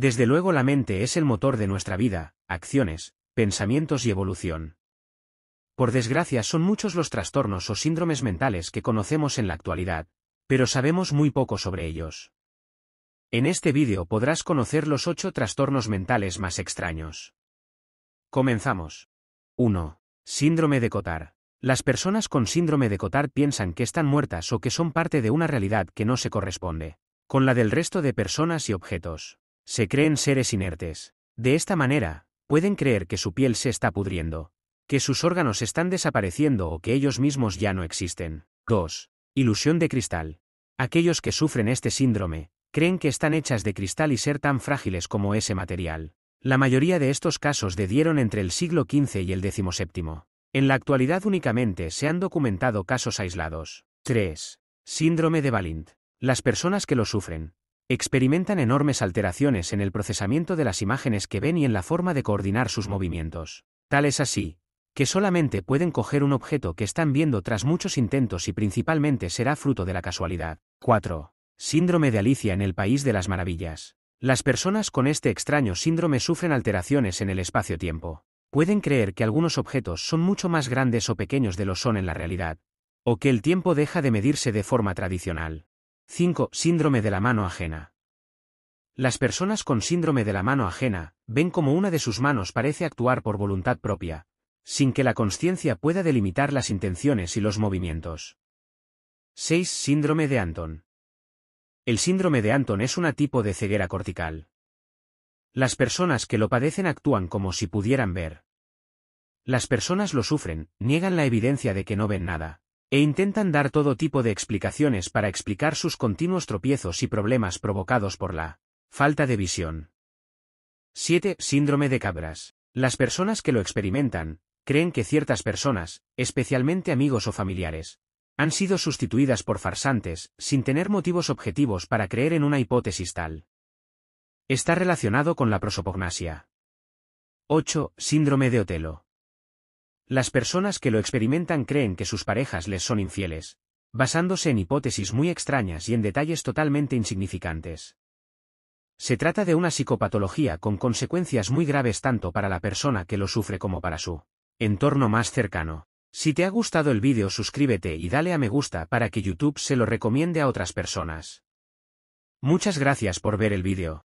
Desde luego la mente es el motor de nuestra vida, acciones, pensamientos y evolución. Por desgracia son muchos los trastornos o síndromes mentales que conocemos en la actualidad, pero sabemos muy poco sobre ellos. En este vídeo podrás conocer los ocho trastornos mentales más extraños. Comenzamos. 1. Síndrome de Cotard. Las personas con síndrome de Cotard piensan que están muertas o que son parte de una realidad que no se corresponde con la del resto de personas y objetos se creen seres inertes. De esta manera, pueden creer que su piel se está pudriendo, que sus órganos están desapareciendo o que ellos mismos ya no existen. 2. Ilusión de cristal. Aquellos que sufren este síndrome, creen que están hechas de cristal y ser tan frágiles como ese material. La mayoría de estos casos dieron entre el siglo XV y el XVII. En la actualidad únicamente se han documentado casos aislados. 3. Síndrome de Balint. Las personas que lo sufren, experimentan enormes alteraciones en el procesamiento de las imágenes que ven y en la forma de coordinar sus movimientos. Tal es así, que solamente pueden coger un objeto que están viendo tras muchos intentos y principalmente será fruto de la casualidad. 4. Síndrome de Alicia en el País de las Maravillas. Las personas con este extraño síndrome sufren alteraciones en el espacio-tiempo. Pueden creer que algunos objetos son mucho más grandes o pequeños de lo son en la realidad, o que el tiempo deja de medirse de forma tradicional. 5. Síndrome de la mano ajena. Las personas con síndrome de la mano ajena ven como una de sus manos parece actuar por voluntad propia, sin que la conciencia pueda delimitar las intenciones y los movimientos. 6. Síndrome de Anton. El síndrome de Anton es un tipo de ceguera cortical. Las personas que lo padecen actúan como si pudieran ver. Las personas lo sufren, niegan la evidencia de que no ven nada e intentan dar todo tipo de explicaciones para explicar sus continuos tropiezos y problemas provocados por la falta de visión. 7. Síndrome de cabras. Las personas que lo experimentan, creen que ciertas personas, especialmente amigos o familiares, han sido sustituidas por farsantes, sin tener motivos objetivos para creer en una hipótesis tal. Está relacionado con la prosopognasia. 8. Síndrome de Otelo. Las personas que lo experimentan creen que sus parejas les son infieles, basándose en hipótesis muy extrañas y en detalles totalmente insignificantes. Se trata de una psicopatología con consecuencias muy graves tanto para la persona que lo sufre como para su entorno más cercano. Si te ha gustado el vídeo suscríbete y dale a me gusta para que YouTube se lo recomiende a otras personas. Muchas gracias por ver el vídeo.